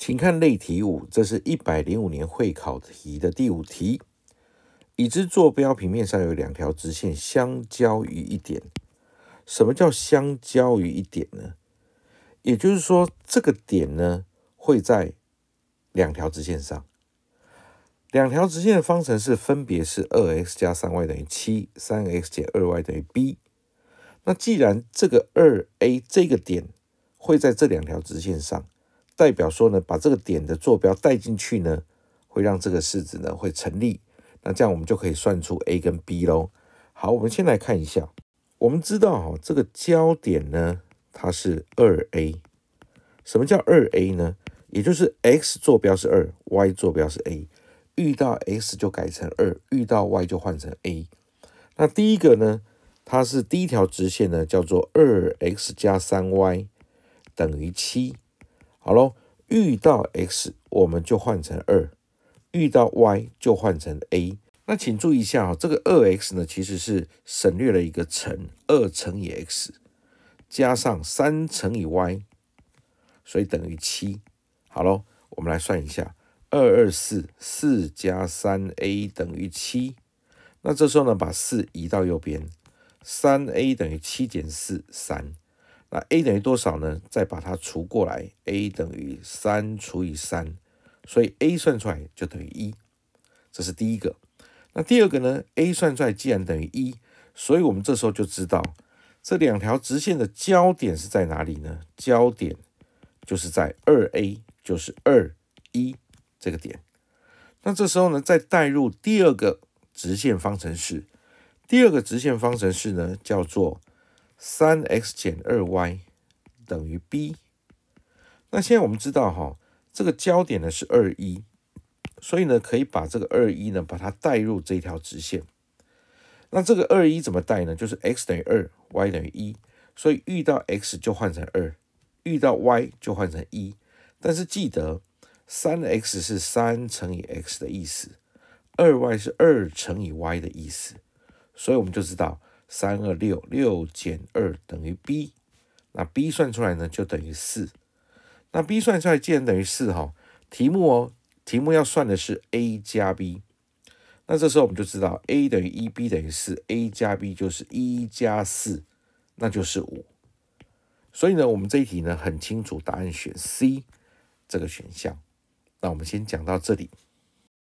请看例题五，这是一百零五年会考题的第五题。已知坐标平面上有两条直线相交于一点。什么叫相交于一点呢？也就是说，这个点呢会在两条直线上。两条直线的方程式分别是二 x 加三 y 等于七，三 x 减二 y 等于 b。那既然这个二 a 这个点会在这两条直线上。代表说呢，把这个点的坐标带进去呢，会让这个式子呢会成立。那这样我们就可以算出 a 跟 b 喽。好，我们先来看一下。我们知道哈，这个焦点呢，它是二 a。什么叫二 a 呢？也就是 x 坐标是二，y 坐标是 a。遇到 x 就改成二，遇到 y 就换成 a。那第一个呢，它是第一条直线呢，叫做二 x 加三 y 等于七。好喽，遇到 x 我们就换成二，遇到 y 就换成 a。那请注意一下哦，这个二 x 呢其实是省略了一个乘，二乘以 x 加上三乘以 y，所以等于七。好喽，我们来算一下，二二四四加三 a 等于七。那这时候呢，把四移到右边，三 a 等于七减四三。那 a 等于多少呢？再把它除过来，a 等于三除以三，所以 a 算出来就等于一。这是第一个。那第二个呢？a 算出来既然等于一，所以我们这时候就知道这两条直线的交点是在哪里呢？交点就是在二 a，就是二一这个点。那这时候呢，再代入第二个直线方程式，第二个直线方程式呢叫做。三 x 减二 y 等于 b，那现在我们知道哈，这个交点呢是二一，所以呢可以把这个二一呢把它带入这条直线，那这个二一怎么带呢？就是 x 等于二，y 等于一，所以遇到 x 就换成二，遇到 y 就换成一，但是记得三 x 是三乘以 x 的意思，二 y 是二乘以 y 的意思，所以我们就知道。三二六六减二等于 b，那 b 算出来呢就等于四。那 b 算出来既然等于四哈，题目哦，题目要算的是 a 加 b，那这时候我们就知道 a 等于一，b 等于四，a 加 b 就是一加四，那就是五。所以呢，我们这一题呢很清楚，答案选 C 这个选项。那我们先讲到这里。